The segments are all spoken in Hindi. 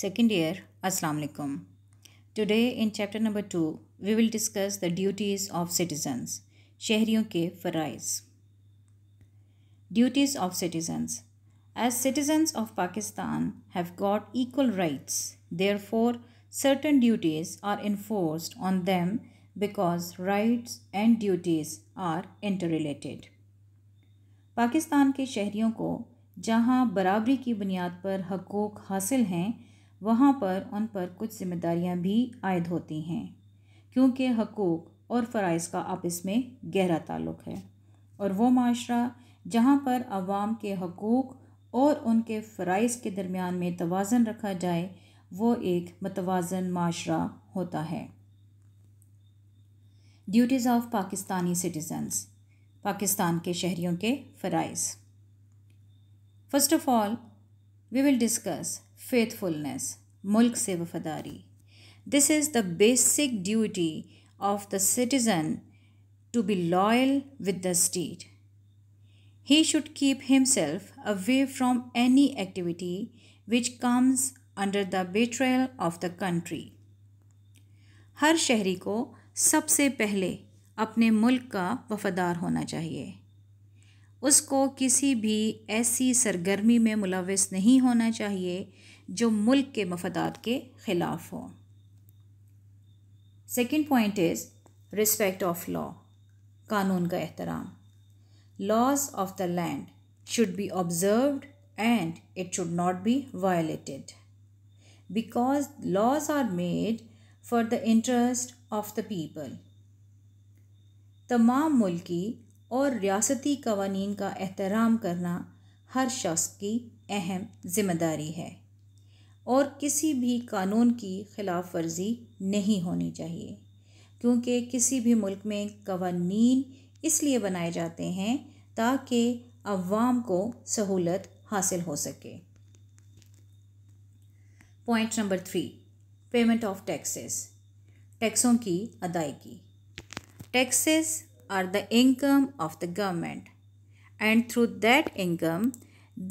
Second year, Assalamu alaikum. Today in chapter number 2, we will discuss the duties of citizens, शहरियों के फ़राइज़ Duties of citizens. As citizens of Pakistan have got equal rights, therefore certain duties are enforced on them because rights and duties are interrelated. Pakistan के शहरियों को जहां बराबरी की बुनियाद पर हकूक़ हासिल हैं वहाँ पर उन पर कुछ जिम्मेदारियाँ भी आयद होती हैं क्योंकि हकूक़ और फ़रज़ का आपस में गहरा ताल्लुक़ है और वो माशरा जहाँ पर आवाम के हकूक़ और उनके फ़रज़ के दरमियान में तोज़न रखा जाए वो एक मतवाजन माशरा होता है duties of Pakistani citizens Pakistan के शहरीों के फ़रज़ first of all we will discuss faithfulness mulk se wafadari this is the basic duty of the citizen to be loyal with the state he should keep himself away from any activity which comes under the betrayal of the country हर शहरी को सबसे पहले अपने मुल्क का वफादार होना चाहिए उसको किसी भी ऐसी सरगर्मी में मुलविस नहीं होना चाहिए जो मुल्क के मफदात के ख़िलाफ़ हो second point is respect of law कानून का एहतराम laws of the land should be observed and it should not be violated because laws are made for the interest of the people तमाम मुल्की और रियासती कवानीन का एहतराम करना हर शख्स की अहम जिम्मेदारी है और किसी भी कानून की खिलाफ वर्जी नहीं होनी चाहिए क्योंकि किसी भी मुल्क में कवानी इसलिए बनाए जाते हैं ताकि अवाम को सहूलत हासिल हो सके point number three payment of taxes टैक्सों की अदायगी taxes are the income of the government and through that income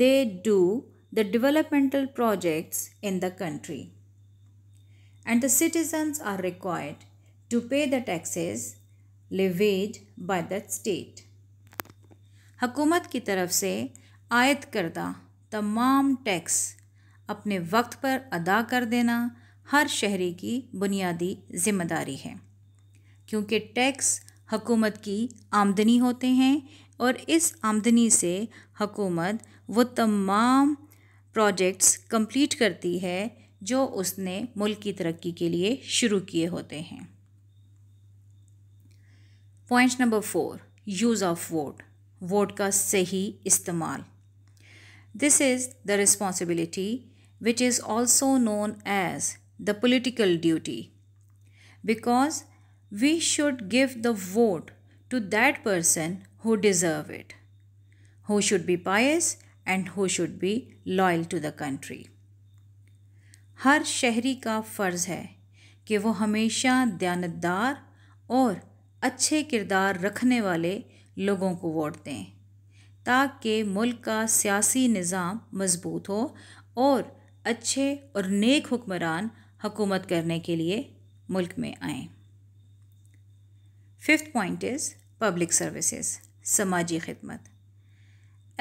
they do the developmental projects in the country. And the citizens are required to pay the taxes levied by the state. hukumat ki taraf se आयद karda tamam tax apne waqt par ada kar dena har shahri ki बुनियादी zimmedari hai kyunki tax हकूमत की आमदनी होते हैं और इस आमदनी से हकूमत वो तमाम प्रोजेक्ट्स कंप्लीट करती है जो उसने मुल्क की तरक्की के लिए शुरू किए होते हैं point number four use of vote vote का सही इस्तेमाल this is the responsibility which is also known as the political duty because we should give the vote to that person who deserve it who should be pious and who should be loyal to the country हर शहरी का फ़र्ज़ है कि वो हमेशा दयानतदार और अच्छे किरदार रखने वाले लोगों को वोट दें ताकि मुल्क का सियासी निज़ाम मज़बूत हो और अच्छे और नेक हुक्मरान हुकूमत करने के लिए मुल्क में आएँ fifth point is public services समाजी खिदमत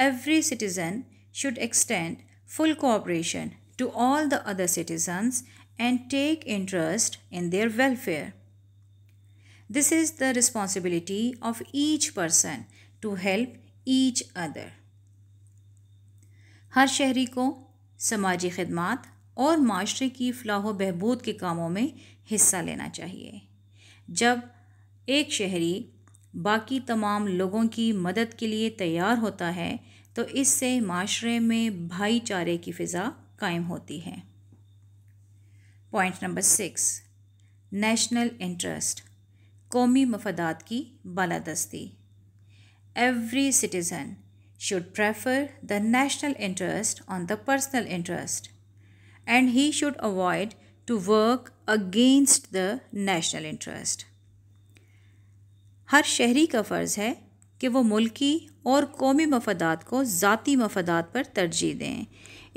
every citizen should extend full cooperation to all the other citizens and take interest in their welfare this is the responsibility of each person to help each other हर शहरी को समाजी खदमात और माशरे की फलाह व बहबूद के कामों में हिस्सा लेना चाहिए जब एक शहरी बाकी तमाम लोगों की मदद के लिए तैयार होता है तो इससे माशरे में भाईचारे की फ़िज़ा कायम होती है point number six national interest कौमी मफदात की बालादस्ती every citizen should prefer the national interest on the personal interest and he should avoid to work against the national interest हर शहरी का फ़र्ज़ है कि वो मुल्की और कौमी मफादात को ज़ाती मफादात पर तरजीह दें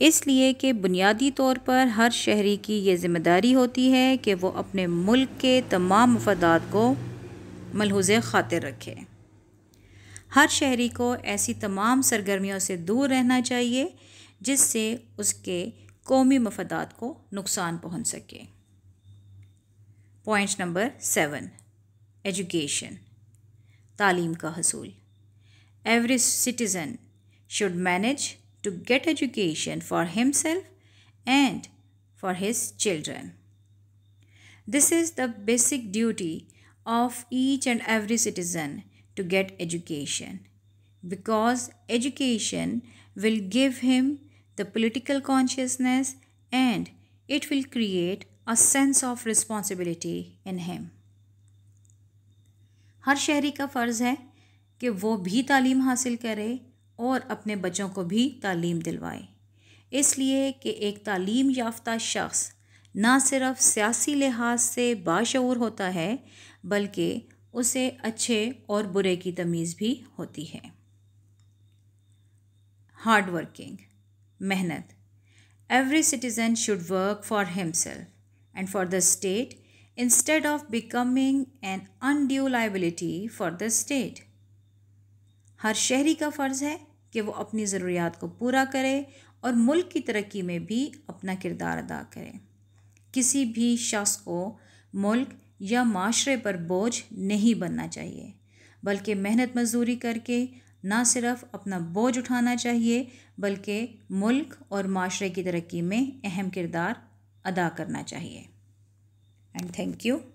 इसलिए कि बुनियादी तौर पर हर शहरी की ये जिम्मेदारी होती है कि वो अपने मुल्क के तमाम मफादात को मलहूज खातिर रखे हर शहरी को ऐसी तमाम सरगर्मियों से दूर रहना चाहिए जिससे उसके कौमी मफादात को नुकसान पहुँच सके पॉइंट नंबर सेवन एजुकेशन तालीम का हसूल every citizen should manage to get education for himself and for his children. This is the basic duty of each and every citizen to get education because education will give him the political consciousness and it will create a sense of responsibility in him. हर शहरी का फ़र्ज़ है कि वो भी तालीम हासिल करे और अपने बच्चों को भी तालीम दिलवाए इसलिए कि एक तालीम याफ्ता शख्स ना सिर्फ सियासी लिहाज से बाशूर होता है बल्कि उसे अच्छे और बुरे की तमीज़ भी होती है हार्ड वर्किंग मेहनत every citizen should work for himself and for the state instead of becoming an undue liability for the state. हर शहरी का फ़र्ज़ है कि वो अपनी ज़रूरियात को पूरा करे और मुल्क की तरक्की में भी अपना किरदार अदा करे किसी भी शख्स को मुल्क या माशरे पर बोझ नहीं बनना चाहिए बल्कि मेहनत मजदूरी करके ना सिर्फ अपना बोझ उठाना चाहिए बल्कि मुल्क और माशरे की तरक्की में अहम किरदार अदा करना चाहिए and thank you